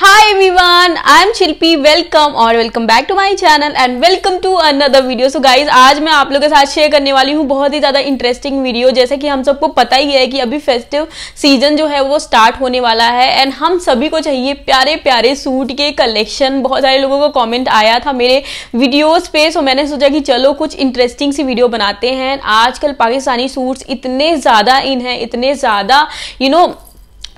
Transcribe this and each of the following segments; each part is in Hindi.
Hi everyone, am Chilpi. Welcome और welcome back to my channel and welcome to another video. So guys, आज मैं आप लोगों के साथ शेयर करने वाली हूँ बहुत ही ज़्यादा इंटरेस्टिंग वीडियो जैसे कि हम सबको पता ही है कि अभी फेस्टिव सीजन जो है वो स्टार्ट होने वाला है एंड हम सभी को चाहिए प्यारे प्यारे सूट के कलेक्शन बहुत सारे लोगों को कॉमेंट आया था मेरे वीडियोज़ पे सो मैंने सोचा कि चलो कुछ इंटरेस्टिंग सी वीडियो बनाते हैं आजकल पाकिस्तानी सूट्स इतने ज़्यादा इन हैं इतने ज़्यादा यू नो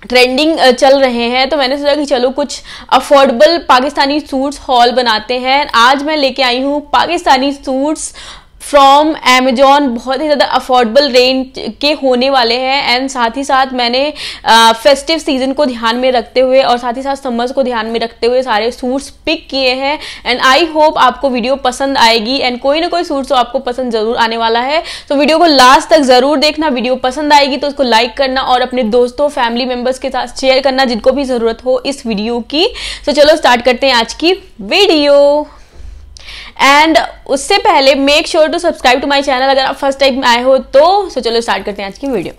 ट्रेंडिंग चल रहे हैं तो मैंने सोचा कि चलो कुछ अफोर्डेबल पाकिस्तानी सूट्स हॉल बनाते हैं आज मैं लेके आई हूँ पाकिस्तानी सूट्स फ्रॉम एमेजॉन बहुत ही ज़्यादा अफोर्डेबल रेंज के होने वाले हैं एंड साथ ही साथ मैंने फेस्टिव सीजन को ध्यान में रखते हुए और साथ ही साथ समर्स को ध्यान में रखते हुए सारे सूट्स पिक किए हैं एंड आई होप आपको वीडियो पसंद आएगी एंड कोई ना कोई सूट तो आपको पसंद ज़रूर आने वाला है तो वीडियो को लास्ट तक ज़रूर देखना वीडियो पसंद आएगी तो उसको लाइक करना और अपने दोस्तों फैमिली मेम्बर्स के साथ शेयर करना जिनको भी ज़रूरत हो इस वीडियो की तो so, चलो स्टार्ट करते हैं आज की वीडियो एंड उससे पहले make sure to subscribe to my channel अगर आप फर्स्ट टाइम आए हो तो सो चलो स्टार्ट करते हैं आज की वीडियो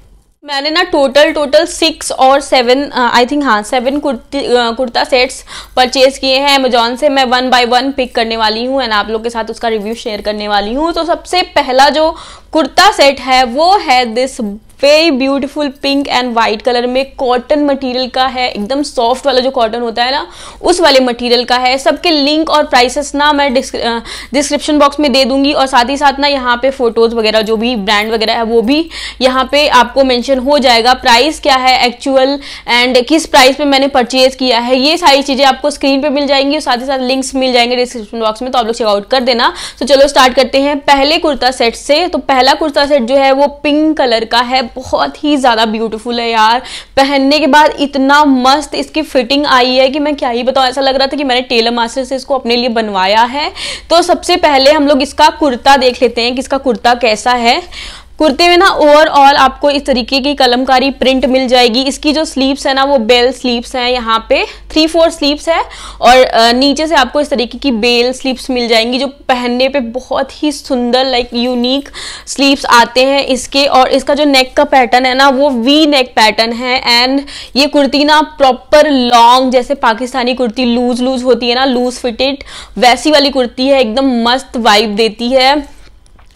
मैंने ना टोटल टोटल सिक्स और सेवन आई थिंक हाँ seven kurti uh, kurta sets purchase किए हैं अमेजोन से मैं वन बाय वन पिक करने वाली हूँ एंड आप लोग के साथ उसका रिव्यू शेयर करने वाली हूँ तो सबसे पहला जो कुर्ता सेट है वो है this very beautiful pink and white colour में कॉटन मटेरियल का है एकदम सॉफ्ट वाला जो कॉटन होता है ना उस वाले मटेरियल का है सबके लिंक और प्राइसेस ना मैं डिस्क्रिप्शन बॉक्स में दे दूंगी और साथ ही साथ ना यहाँ पे फोटोज वगैरह जो भी ब्रांड वगैरह है वो भी यहाँ पे आपको मैंशन हो जाएगा प्राइस क्या है एक्चुअल एंड किस प्राइस पे मैंने परचेज किया है ये सारी चीजें आपको स्क्रीन पर मिल जाएंगी और साथ ही साथ लिंक्स मिल जाएंगे डिस्क्रिप्शन बॉक्स में तो आप लोग चेकआउट कर देना तो चलो स्टार्ट करते हैं पहले कुर्ता सेट से तो पहला कुर्ता सेट जो है वो पिंक कलर का है बहुत ही ज़्यादा ब्यूटीफुल है यार पहनने के बाद इतना मस्त इसकी फिटिंग आई है कि मैं क्या ही बताऊँ ऐसा लग रहा था कि मैंने टेलर मास्टर से इसको अपने लिए बनवाया है तो सबसे पहले हम लोग इसका कुर्ता देख लेते हैं कि इसका कुर्ता कैसा है कुर्ते में ना ओवरऑल आपको इस तरीके की कलमकारी प्रिंट मिल जाएगी इसकी जो स्लीव्स है ना वो बेल स्लीव्स हैं यहाँ पे थ्री फोर स्लीव्स है और नीचे से आपको इस तरीके की बेल स्लीव्स मिल जाएंगी जो पहनने पे बहुत ही सुंदर लाइक यूनिक स्लीव्स आते हैं इसके और इसका जो नेक का पैटर्न है ना वो वी नेक पैटर्न है एंड ये कुर्ती ना प्रॉपर लॉन्ग जैसे पाकिस्तानी कुर्ती लूज लूज होती है ना लूज फिटेड वैसी वाली कुर्ती है एकदम मस्त वाइब देती है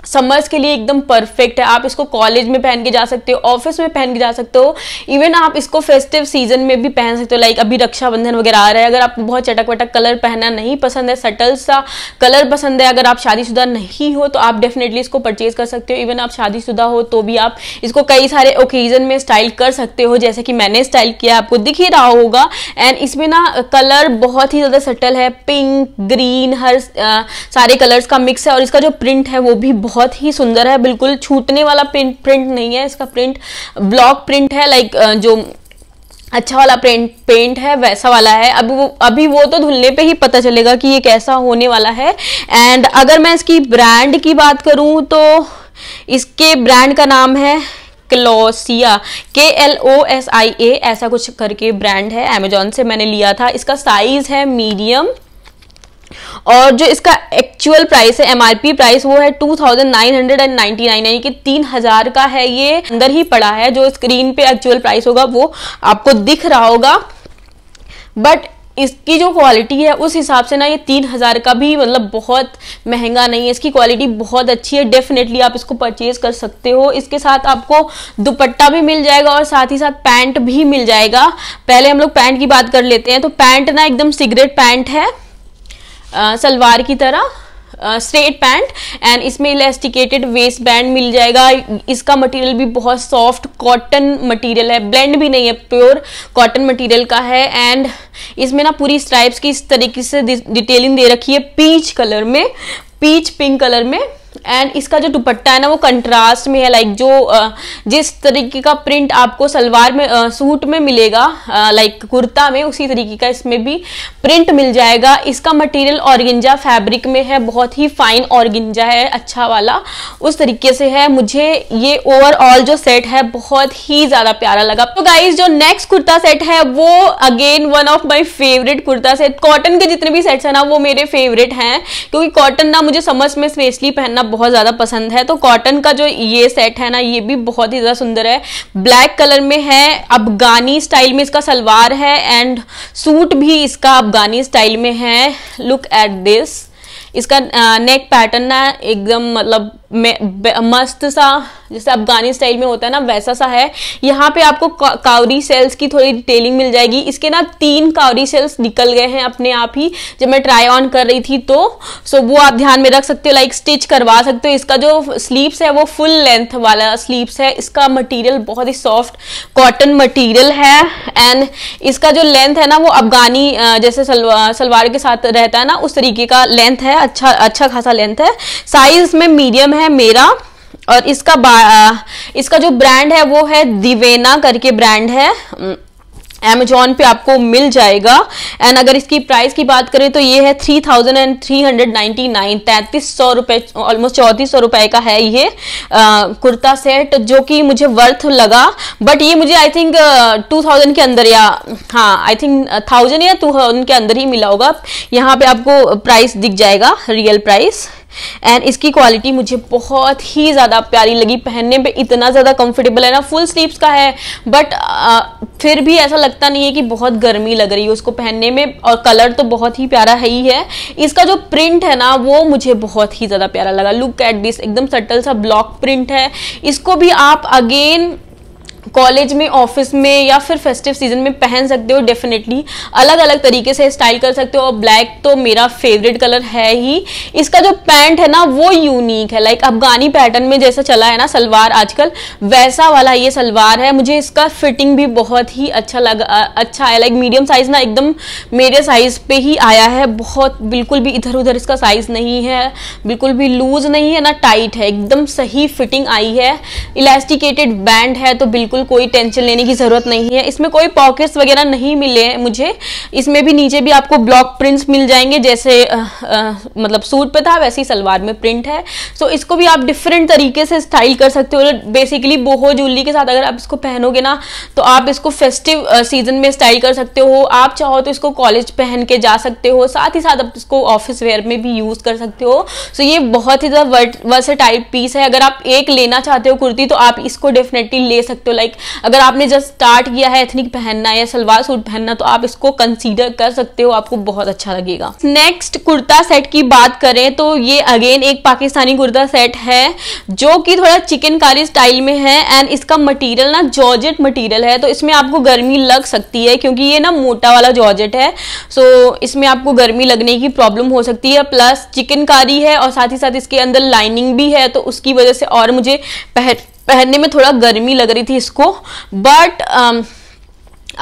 समर्स के लिए एकदम परफेक्ट है आप इसको कॉलेज में पहन के जा सकते हो ऑफिस में पहन के जा सकते हो इवन आप इसको फेस्टिव सीजन में भी पहन सकते हो लाइक अभी रक्षाबंधन वगैरह आ रहा है अगर आपको बहुत चटक वटक कलर पहनना नहीं पसंद है सटल सा कलर पसंद है अगर आप शादीशुदा नहीं हो तो आप डेफिनेटली इसको परचेज कर सकते हो इवन आप शादीशुदा हो तो भी आप इसको कई सारे ओकेजन में स्टाइल कर सकते हो जैसे कि मैंने स्टाइल किया आपको दिख ही रहा होगा एंड इसमें ना कलर बहुत ही ज़्यादा सटल है पिंक ग्रीन हर सारे कलर्स का मिक्स है और इसका जो प्रिंट है वो भी बहुत बहुत ही सुंदर है बिल्कुल छूटने वाला प्रिंट प्रिंट नहीं है इसका प्रिंट ब्लॉक प्रिंट है लाइक जो अच्छा वाला पेंट पेंट है वैसा वाला है अब वो अभी वो तो धुलने पे ही पता चलेगा कि ये कैसा होने वाला है एंड अगर मैं इसकी ब्रांड की बात करूँ तो इसके ब्रांड का नाम है क्लोसिया के एल ओ एस आई ए ऐसा कुछ करके ब्रांड है अमेजोन से मैंने लिया था इसका साइज़ है मीडियम और जो इसका एक्चुअल प्राइस है एमआरपी प्राइस वो है two thousand nine hundred and ninety nine यानी कि तीन हजार का है ये अंदर ही पड़ा है जो स्क्रीन पे एक्चुअल प्राइस होगा वो आपको दिख रहा होगा बट इसकी जो क्वालिटी है उस हिसाब से ना ये तीन हज़ार का भी मतलब बहुत महंगा नहीं है इसकी क्वालिटी बहुत अच्छी है डेफिनेटली आप इसको परचेज कर सकते हो इसके साथ आपको दुपट्टा भी मिल जाएगा और साथ ही साथ पैंट भी मिल जाएगा पहले हम लोग पैंट की बात कर लेते हैं तो पैंट ना एकदम सिगरेट पैंट है सलवार की तरह स्ट्रेट पैंट एंड इसमें इलास्टिकेटेड वेस्ट बैंड मिल जाएगा इसका मटेरियल भी बहुत सॉफ्ट कॉटन मटेरियल है ब्लेंड भी नहीं है प्योर कॉटन मटेरियल का है एंड इसमें ना पूरी स्ट्राइप्स की इस तरीके से डिटेलिंग दे रखी है पीच कलर में पीच पिंक कलर में एंड इसका जो दुपट्टा है ना वो कंट्रास्ट में है लाइक जो जिस तरीके का प्रिंट आपको सलवार में सूट में मिलेगा लाइक कुर्ता में उसी तरीके का इसमें भी प्रिंट मिल जाएगा इसका मटेरियल ऑर्गेंजा फैब्रिक में है बहुत ही फाइन ऑर्गेंजा है अच्छा वाला उस तरीके से है मुझे ये ओवरऑल जो सेट है बहुत ही ज़्यादा प्यारा लगा तो गाइज जो नेक्स्ट कुर्ता सेट है वो again one of my favourite kurta set cotton के जितने भी सेट्स हैं ना वो मेरे फेवरेट हैं क्योंकि कॉटन ना मुझे समझ में स्पेशली पहनना पहनना बहुत ज़्यादा पसंद है तो कॉटन का जो ये सेट है ना ये भी बहुत ही ज़्यादा सुंदर है ब्लैक कलर में है अफगानी स्टाइल में इसका सलवार है एंड सूट भी इसका अफगानी स्टाइल में है लुक एट दिस इसका नेक पैटर्न ना एकदम मतलब मस्त सा जैसे अफगानी स्टाइल में होता है ना वैसा सा है यहाँ पे आपको कावरी सेल्स की थोड़ी डिटेलिंग मिल जाएगी इसके ना तीन कावरी सेल्स निकल गए हैं अपने आप ही जब मैं ट्राई ऑन कर रही थी तो सो वो आप ध्यान में रख सकते हो लाइक स्टिच करवा सकते हो इसका जो स्लीव्स है वो फुल लेंथ वाला स्लीव्स है इसका मटीरियल बहुत ही सॉफ्ट कॉटन मटीरियल है एंड इसका जो लेंथ है ना वो अफगानी जैसे सलवार के साथ रहता है ना उस तरीके का लेंथ है अच्छा अच्छा खासा लेंथ है साइज में मीडियम है है मेरा और इसका इसका जो ब्रांड है वो है दिवेना करके ब्रांड है अमेजोन पे आपको मिल जाएगा एंड अगर इसकी प्राइस की बात करें तो ये है three thousand and three hundred ninety nine तैंतीस सौ रुपये ऑलमोस्ट चौंतीस सौ रुपये का है ये आ, कुर्ता सेट जो कि मुझे वर्थ लगा बट ये मुझे आई थिंक टू थाउजेंड के अंदर या हाँ आई थिंक थाउजेंड या टू थाउजेंड के अंदर ही मिला होगा यहाँ पे आपको प्राइस दिख जाएगा रियल प्राइस एंड इसकी क्वालिटी मुझे बहुत ही ज़्यादा प्यारी लगी पहनने पे इतना ज़्यादा कंफर्टेबल है ना फुल स्लीव्स का है बट uh, फिर भी ऐसा लगता नहीं है कि बहुत गर्मी लग रही है उसको पहनने में और कलर तो बहुत ही प्यारा है ही है इसका जो प्रिंट है ना वो मुझे बहुत ही ज़्यादा प्यारा लगा लुक एट दिस एकदम सटल सा ब्लॉक प्रिंट है इसको भी आप अगेन कॉलेज में ऑफिस में या फिर फेस्टिव सीजन में पहन सकते हो डेफिनेटली अलग अलग तरीके से स्टाइल कर सकते हो और ब्लैक तो मेरा फेवरेट कलर है ही इसका जो पैंट है ना वो यूनिक है लाइक अफगानी पैटर्न में जैसा चला है ना सलवार आजकल वैसा वाला ये सलवार है मुझे इसका फिटिंग भी बहुत ही अच्छा लगा अच्छा है लाइक मीडियम साइज ना एकदम मेरे साइज पे ही आया है बहुत बिल्कुल भी इधर उधर इसका साइज नहीं है बिल्कुल भी लूज नहीं है ना टाइट है एकदम सही फिटिंग आई है इलास्टिकेटेड बैंड है तो बिल्कुल बिल्कुल कोई टेंशन लेने की ज़रूरत नहीं है इसमें कोई पॉकेट्स वगैरह नहीं मिले हैं मुझे इसमें भी नीचे भी आपको ब्लॉक प्रिंट्स मिल जाएंगे जैसे आ, आ, मतलब सूट पे था वैसे ही सलवार में प्रिंट है सो इसको भी आप डिफरेंट तरीके से स्टाइल कर सकते हो बेसिकली बोहो जूली के साथ अगर आप इसको पहनोगे ना तो आप इसको फेस्टिव सीजन में स्टाइल कर सकते हो आप चाहो तो इसको कॉलेज पहन के जा सकते हो साथ ही साथ आप इसको ऑफिस वेयर में भी यूज़ कर सकते हो सो ये बहुत ही ज़्यादा वर्स टाइप पीस है अगर आप एक लेना चाहते हो कुर्ती तो आप इसको डेफिनेटली ले सकते हो लाइक लाइक अगर आपने जस्ट स्टार्ट किया है एथनिक पहनना या सलवार सूट पहनना तो आप इसको कंसीडर कर सकते हो आपको बहुत अच्छा लगेगा नेक्स्ट कुर्ता सेट की बात करें तो ये अगेन एक पाकिस्तानी कुर्ता सेट है जो कि थोड़ा चिकनकारी स्टाइल में है एंड इसका मटेरियल ना जॉर्जेट मटेरियल है तो इसमें आपको गर्मी लग सकती है क्योंकि ये ना मोटा वाला जॉर्जेट है सो so, इसमें आपको गर्मी लगने की प्रॉब्लम हो सकती है प्लस चिकनकारी है और साथ ही साथ इसके अंदर लाइनिंग भी है तो उसकी वजह से और मुझे पहन पहनने में थोड़ा गर्मी लग रही थी इसको बट um,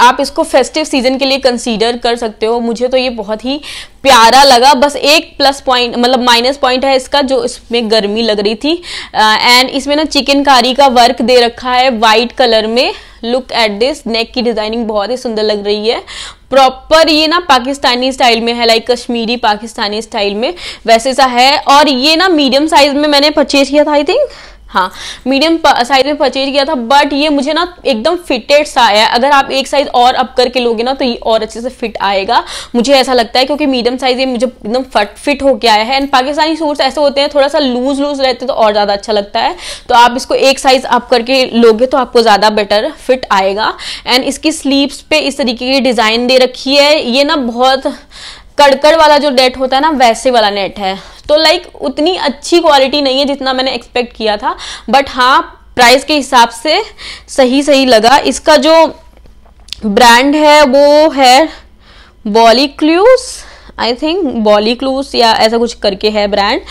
आप इसको फेस्टिव सीजन के लिए कंसीडर कर सकते हो मुझे तो ये बहुत ही प्यारा लगा बस एक प्लस पॉइंट मतलब माइनस पॉइंट है इसका जो इसमें गर्मी लग रही थी एंड uh, इसमें ना चिकनकारी का वर्क दे रखा है वाइट कलर में लुक एट दिस नेक की डिजाइनिंग बहुत ही सुंदर लग रही है प्रॉपर ये ना पाकिस्तानी स्टाइल में है लाइक कश्मीरी पाकिस्तानी स्टाइल में वैसे सा है और ये ना मीडियम साइज में मैंने परचेज किया था आई थिंक हाँ मीडियम साइज में परचेज किया था बट ये मुझे ना एकदम फिटेड सा आया अगर आप एक साइज और अप करके लोगे ना तो ये और अच्छे से फिट आएगा मुझे ऐसा लगता है क्योंकि मीडियम साइज ये मुझे एकदम फट फिट होके आया है एंड पाकिस्तानी सूट्स ऐसे होते हैं थोड़ा सा लूज लूज रहते तो और ज़्यादा अच्छा लगता है तो आप इसको एक साइज अप करके लोगे तो आपको ज़्यादा बेटर फिट आएगा एंड इसकी स्लीवस पे इस तरीके की डिज़ाइन दे रखी है ये ना बहुत कड़कड़ वाला जो नेट होता है ना वैसे वाला नेट है तो लाइक उतनी अच्छी क्वालिटी नहीं है जितना मैंने एक्सपेक्ट किया था बट हाँ प्राइस के हिसाब से सही सही लगा इसका जो ब्रांड है वो है बॉलीक्लूस आई थिंक बॉली क्लूज या ऐसा कुछ करके है ब्रांड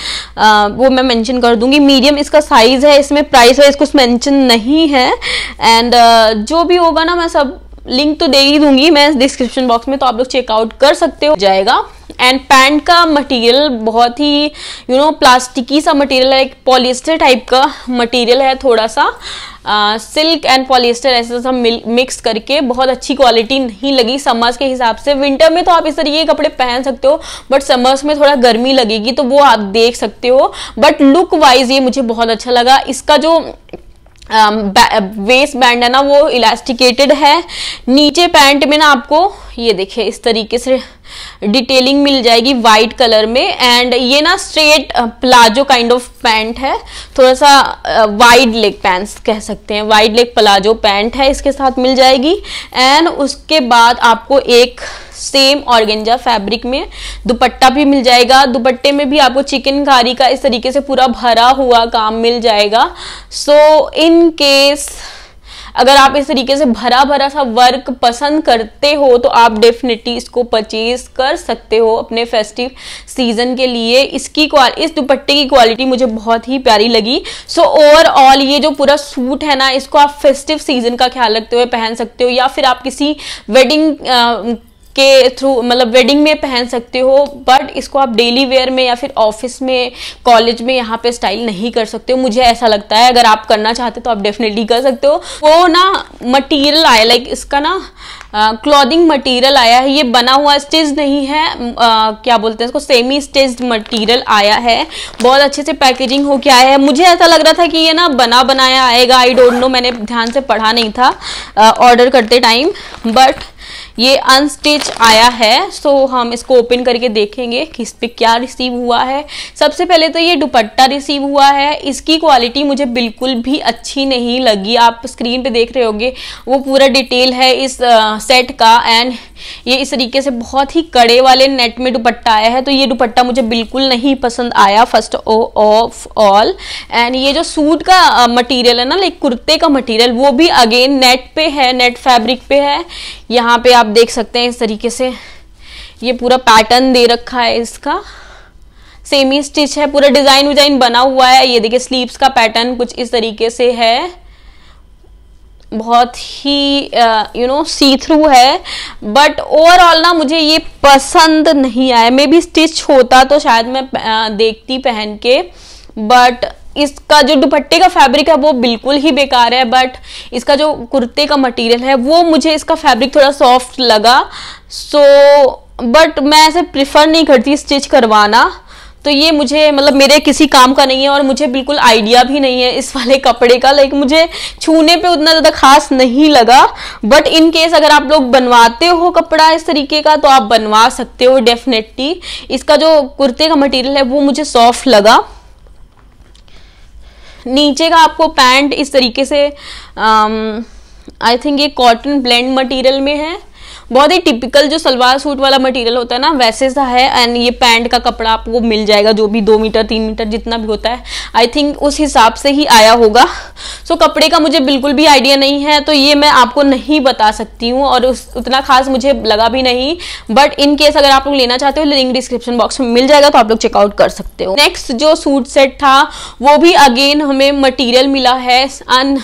वो मैं मेंशन कर दूंगी मीडियम इसका साइज़ है इसमें प्राइस वाइज कुछ मेंशन नहीं है एंड uh, जो भी होगा ना मैं सब लिंक तो दे ही दूंगी मैं डिस्क्रिप्शन बॉक्स में तो आप लोग चेकआउट कर सकते हो जाएगा एंड पैंट का मटेरियल बहुत ही यू नो प्लास्टिकी सा मटेरियल है एक पॉलिएस्टर टाइप का मटेरियल है थोड़ा सा सिल्क एंड पॉलिएस्टर ऐसे सब मिक्स करके बहुत अच्छी क्वालिटी नहीं लगी समर्स के हिसाब से विंटर में तो आप इस तरीके के कपड़े पहन सकते हो बट समर्स में थोड़ा गर्मी लगेगी तो वो आप देख सकते हो बट लुक वाइज ये मुझे बहुत अच्छा लगा इसका जो वेस्ट बैंड है ना वो इलास्टिकेटेड है नीचे पैंट में ना आपको ये देखिए इस तरीके से डिटेलिंग मिल जाएगी वाइट कलर में एंड ये ना straight palazzo kind of pant है थोड़ा सा वाइड लेग पैंट्स कह सकते हैं वाइड लेग प्लाजो पैंट है इसके साथ मिल जाएगी एंड उसके बाद आपको एक सेम ऑर्गेंजा फैब्रिक में दुपट्टा भी मिल जाएगा दुपट्टे में भी आपको चिकनकारी का इस तरीके से पूरा भरा हुआ काम मिल जाएगा सो इन केस अगर आप इस तरीके से भरा भरा सा वर्क पसंद करते हो तो आप डेफिनेटली इसको परचेज कर सकते हो अपने फेस्टिव सीजन के लिए इसकी इस दुपट्टे की क्वालिटी मुझे बहुत ही प्यारी लगी सो so, ओवरऑल ये जो पूरा सूट है ना इसको आप फेस्टिव सीजन का ख्याल रखते हुए पहन सकते हो या फिर आप किसी वेडिंग के थ्रू मतलब वेडिंग में पहन सकते हो बट इसको आप डेली वेयर में या फिर ऑफिस में कॉलेज में यहाँ पे स्टाइल नहीं कर सकते हो मुझे ऐसा लगता है अगर आप करना चाहते तो आप डेफिनेटली कर सकते हो वो ना मटीरियल आया लाइक इसका ना क्लॉदिंग मटीरियल मटेरियल आया है ये बना हुआ स्टिच नहीं है uh, क्या बोलते हैं इसको सेमी स्टिच मटीरियल आया है बहुत अच्छे से पैकेजिंग हो क्या आया है मुझे ऐसा लग रहा था कि ये ना बना बनाया आएगा आई डोंट नो मैंने ध्यान से पढ़ा नहीं था ऑर्डर uh, करते टाइम बट ये अनस्टिच आया है सो so हम इसको ओपन करके देखेंगे कि इस पर क्या रिसीव हुआ है सबसे पहले तो ये दुपट्टा रिसीव हुआ है इसकी क्वालिटी मुझे बिल्कुल भी अच्छी नहीं लगी आप स्क्रीन पे देख रहे होंगे वो पूरा डिटेल है इस आ, सेट का एंड ये इस तरीके से बहुत ही कड़े वाले नेट में दुपट्टा आया है तो ये दुपट्टा मुझे बिल्कुल नहीं पसंद आया फर्स्ट ऑफ ऑल एंड ये जो सूट का मटीरियल है ना लाइक कुर्ते का मटीरियल वो भी अगेन नेट पे है नेट फैब्रिक पे है यहाँ पे आप देख सकते हैं इस तरीके से ये पूरा पैटर्न दे रखा है इसका सेमी स्टिच है पूरा डिजाइन विजाइन बना हुआ है ये देखिए स्लीव्स का पैटर्न कुछ इस तरीके से है बहुत ही यू नो सी थ्रू है बट ओवरऑल ना मुझे ये पसंद नहीं आया मे बी स्टिच होता तो शायद मैं देखती पहन के बट इसका जो दुपट्टे का फैब्रिक है वो बिल्कुल ही बेकार है बट इसका जो कुर्ते का मटेरियल है वो मुझे इसका फैब्रिक थोड़ा सॉफ्ट लगा सो बट मैं ऐसे प्रिफर नहीं करती स्टिच करवाना तो ये मुझे मतलब मेरे किसी काम का नहीं है और मुझे बिल्कुल आइडिया भी नहीं है इस वाले कपड़े का लाइक मुझे छूने पे उतना ज़्यादा खास नहीं लगा बट इन केस अगर आप लोग बनवाते हो कपड़ा इस तरीके का तो आप बनवा सकते हो डेफिनेटली इसका जो कुर्ते का मटेरियल है वो मुझे सॉफ्ट लगा नीचे का आपको पैंट इस तरीके से आई um, थिंक ये कॉटन ब्लेंड मटेरियल में है बहुत ही टिपिकल जो सलवार सूट वाला मटेरियल होता है ना वैसे सा है एंड ये पैंट का कपड़ा आपको मिल जाएगा जो भी दो मीटर तीन मीटर जितना भी होता है आई थिंक उस हिसाब से ही आया होगा सो so, कपड़े का मुझे बिल्कुल भी आइडिया नहीं है तो ये मैं आपको नहीं बता सकती हूँ और उस उतना खास मुझे लगा भी नहीं बट इन केस अगर आप लोग लेना चाहते हो लिंक डिस्क्रिप्शन बॉक्स में मिल जाएगा तो आप लोग चेकआउट कर सकते हो नेक्स्ट जो सूट सेट था वो भी अगेन हमें मटीरियल मिला है अन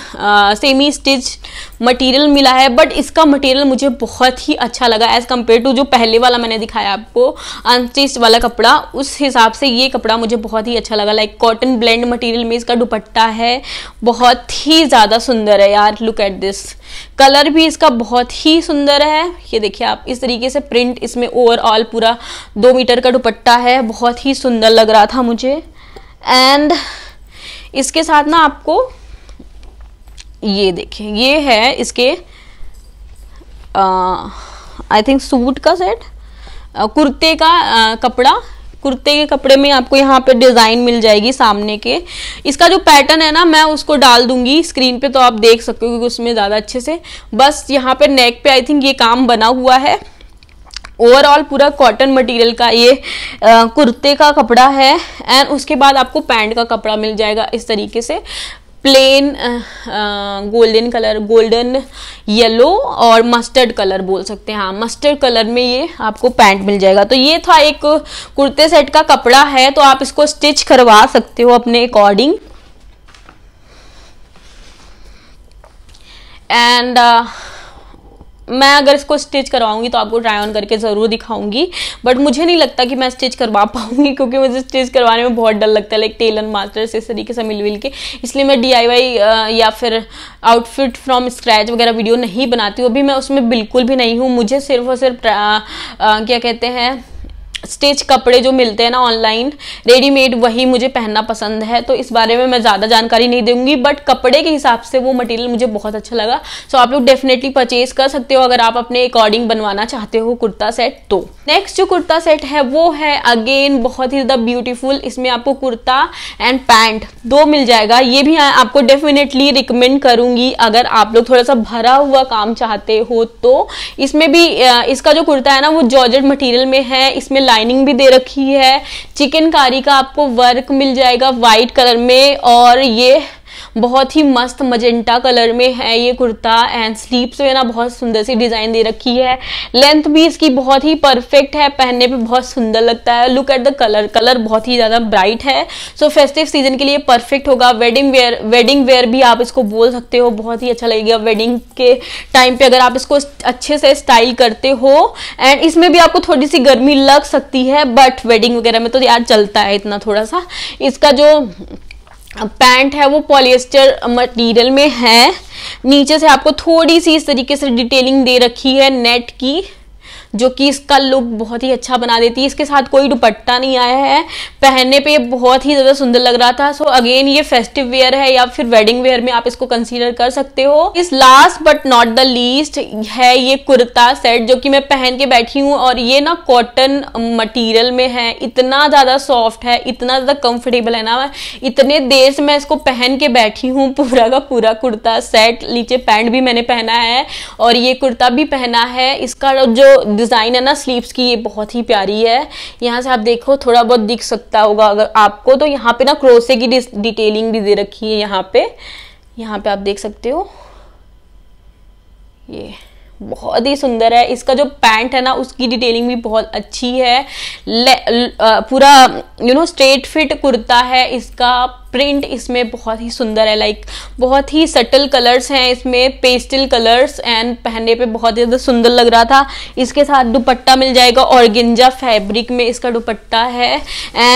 सेमी स्टिच मटेरियल मिला है बट इसका मटेरियल मुझे बहुत ही अच्छा लगा एज़ कम्पेयर टू जो पहले वाला मैंने दिखाया आपको अनस्टिच वाला कपड़ा उस हिसाब से ये कपड़ा मुझे बहुत ही अच्छा लगा लाइक कॉटन ब्लेंड मटेरियल में इसका दुपट्टा है बहुत ही ज़्यादा सुंदर है यार लुक एट दिस कलर भी इसका बहुत ही सुंदर है ये देखिए आप इस तरीके से प्रिंट इसमें ओवरऑल पूरा दो मीटर का दुपट्टा है बहुत ही सुंदर लग रहा था मुझे एंड इसके साथ ना आपको ये देखिए ये है इसके आई थिंक सूट का सेट कुर्ते का आ, कपड़ा कुर्ते के कपड़े में आपको यहाँ पे डिज़ाइन मिल जाएगी सामने के इसका जो पैटर्न है ना मैं उसको डाल दूंगी स्क्रीन पे तो आप देख सकोगे उसमें ज़्यादा अच्छे से बस यहाँ पे नेक पे आई थिंक ये काम बना हुआ है ओवरऑल पूरा कॉटन मटेरियल का ये आ, कुर्ते का कपड़ा है एंड उसके बाद आपको पैंट का कपड़ा मिल जाएगा इस तरीके से plain golden colour golden yellow और मस्टर्ड कलर बोल सकते हैं हाँ मस्टर्ड कलर में ये आपको पैंट मिल जाएगा तो ये था एक कुर्ते सेट का कपड़ा है तो आप इसको स्टिच करवा सकते हो अपने अकॉर्डिंग एंड uh, मैं अगर इसको स्टिच करवाऊंगी तो आपको ट्राई ऑन करके ज़रूर दिखाऊंगी बट मुझे नहीं लगता कि मैं स्टिच करवा पाऊंगी क्योंकि मुझे स्टिच करवाने में बहुत डर लगता है लाइक टेलर मास्टर्स इस तरीके से मिल मिल के इसलिए मैं डी या फिर आउटफिट फ्रॉम स्क्रैच वगैरह वीडियो नहीं बनाती हूँ अभी मैं उसमें बिल्कुल भी नहीं हूँ मुझे सिर्फ और सिर्फ आ, आ, क्या कहते हैं स्टिच कपड़े जो मिलते हैं ना ऑनलाइन रेडीमेड वही मुझे पहनना पसंद है तो इस बारे में मैं ज़्यादा जानकारी नहीं दूंगी बट कपड़े के हिसाब से वो मटेरियल मुझे बहुत अच्छा लगा सो so, आप लोग डेफिनेटली परचेज कर सकते हो अगर आप अपने अकॉर्डिंग बनवाना चाहते हो कुर्ता सेट तो नेक्स्ट जो कुर्ता सेट है वो है अगेन बहुत ही ज़्यादा ब्यूटीफुल इसमें आपको कुर्ता एंड पैंट दो मिल जाएगा ये भी आपको डेफिनेटली रिकमेंड करूँगी अगर आप लोग थोड़ा सा भरा हुआ काम चाहते हो तो इसमें भी इसका जो कुर्ता है ना वो जॉर्ज मटीरियल में है इसमें लाइनिंग भी दे रखी है चिकनकारी का आपको वर्क मिल जाएगा वाइट कलर में और ये बहुत ही मस्त मजेंटा कलर में है ये कुर्ता एंड स्लीव्स में ना बहुत सुंदर सी डिज़ाइन दे रखी है लेंथ भी इसकी बहुत ही परफेक्ट है पहनने पे बहुत सुंदर लगता है look at the colour colour बहुत ही ज़्यादा ब्राइट है सो फेस्टिव सीजन के लिए परफेक्ट होगा वेडिंग वेयर वेडिंग वेयर भी आप इसको बोल सकते हो बहुत ही अच्छा लगेगा वेडिंग के टाइम पे अगर आप इसको अच्छे से स्टाइल करते हो एंड इसमें भी आपको थोड़ी सी गर्मी लग सकती है बट वेडिंग वगैरह में तो यार चलता है इतना थोड़ा सा इसका जो पैंट है वो पॉलिएस्टर मटेरियल में है नीचे से आपको थोड़ी सी इस तरीके से डिटेलिंग दे रखी है नेट की जो कि इसका लुक बहुत ही अच्छा बना देती है इसके साथ कोई दुपट्टा नहीं आया है पहनने पे बहुत ही ज़्यादा सुंदर लग रहा था सो so, अगेन ये फेस्टिव वेयर है या फिर वेडिंग वेयर में आप इसको कंसीडर कर सकते हो इस last but not the least है ये कुर्ता सेट जो कि मैं पहन के बैठी हूँ और ये ना कॉटन मटीरियल में है इतना ज़्यादा सॉफ्ट है इतना ज़्यादा कंफर्टेबल है ना इतने देर से मैं इसको पहन के बैठी हूँ पूरा का पूरा कुर्ता सेट नीचे पैंट भी मैंने पहना है और ये कुर्ता भी पहना है इसका जो डिज़ाइन है ना स्लीव्स की ये बहुत ही प्यारी है यहाँ से आप देखो थोड़ा बहुत दिख सकता होगा अगर आपको तो यहाँ पे ना क्रोसे की डिटेलिंग भी दे रखी है यहाँ पे यहाँ पे आप देख सकते हो ये बहुत ही सुंदर है इसका जो पैंट है ना उसकी डिटेलिंग भी बहुत अच्छी है ले, ल, पूरा you know straight fit kurta है इसका प्रिंट इसमें बहुत ही सुंदर है लाइक बहुत ही सटल कलर्स हैं इसमें पेस्टल कलर्स एंड पहनने पे बहुत ज़्यादा सुंदर लग रहा था इसके साथ दुपट्टा मिल जाएगा और गिंजा फैब्रिक में इसका दुपट्टा है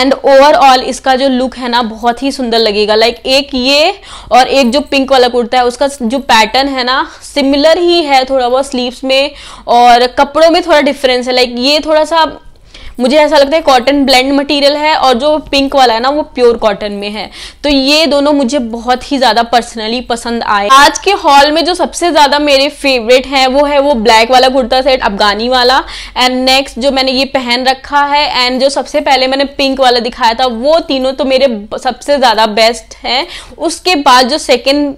एंड ओवरऑल इसका जो लुक है ना बहुत ही सुंदर लगेगा लाइक एक ये और एक जो पिंक वाला कुर्ता है उसका जो पैटर्न है ना सिमिलर ही है थोड़ा बहुत स्लीव्स में और कपड़ों में थोड़ा डिफरेंस है लाइक ये थोड़ा सा मुझे ऐसा लगता है कॉटन ब्लेंड मटेरियल है और जो पिंक वाला है ना वो प्योर कॉटन में है तो ये दोनों मुझे बहुत ही ज्यादा पर्सनली पसंद आए आज के हॉल में जो सबसे ज्यादा मेरे फेवरेट है वो है वो ब्लैक वाला कुर्ता सेट अफगानी वाला एंड नेक्स्ट जो मैंने ये पहन रखा है एंड जो सबसे पहले मैंने पिंक वाला दिखाया था वो तीनों तो मेरे सबसे ज्यादा बेस्ट है उसके बाद जो सेकेंड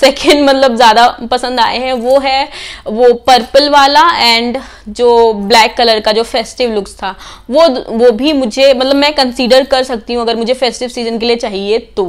सेकेंड मतलब ज्यादा पसंद आए हैं वो है वो पर्पल वाला एंड जो ब्लैक कलर का जो फेस्टिव लुक्स था का वो वो भी मुझे मतलब मैं कंसीडर कर सकती हूँ अगर मुझे फेस्टिव सीजन के लिए चाहिए तो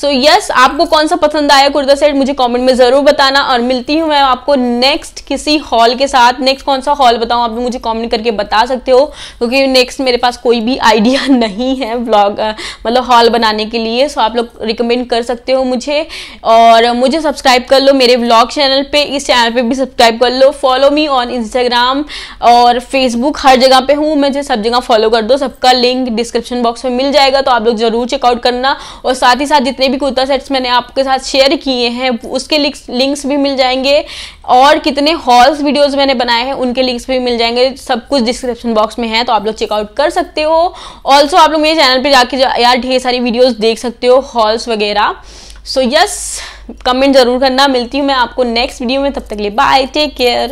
सो so, यस yes, आपको कौन सा पसंद आया कुर्ता सेट मुझे कमेंट में ज़रूर बताना और मिलती हूँ मैं आपको नेक्स्ट किसी हॉल के साथ नेक्स्ट कौन सा हॉल बताऊँ आप मुझे कॉमेंट करके बता सकते हो क्योंकि नेक्स्ट मेरे पास कोई भी आइडिया नहीं है ब्लॉग मतलब हॉल बनाने के लिए सो so, आप लोग रिकमेंड कर सकते हो मुझे और मुझे सब्सक्राइब कर लो मेरे ब्लॉग चैनल पर इस चैनल पर भी सब्सक्राइब कर लो फॉलो मी ऑन इंस्टाग्राम और फेसबुक हर जगह पे हूँ मैं से सब जगह फॉलो कर दो सबका लिंक डिस्क्रिप्शन बॉक्स में मिल जाएगा तो आप लोग जरूर चेकआउट करना और साथ ही साथ जितने भी कुर्ता सेट्स मैंने आपके साथ शेयर किए हैं उसके लिंक्स भी मिल जाएंगे और कितने हॉल्स वीडियोज मैंने बनाए हैं उनके लिंक्स भी मिल जाएंगे सब कुछ डिस्क्रिप्शन बॉक्स में है तो आप लोग चेकआउट कर सकते हो ऑल्सो आप लोग मेरे चैनल पर जाके यार ढेर सारी वीडियोज देख सकते हो हॉल्स वगैरह सो यस कमेंट जरूर करना मिलती हूँ मैं आपको नेक्स्ट वीडियो में तब तक के लिए बाय टेक केयर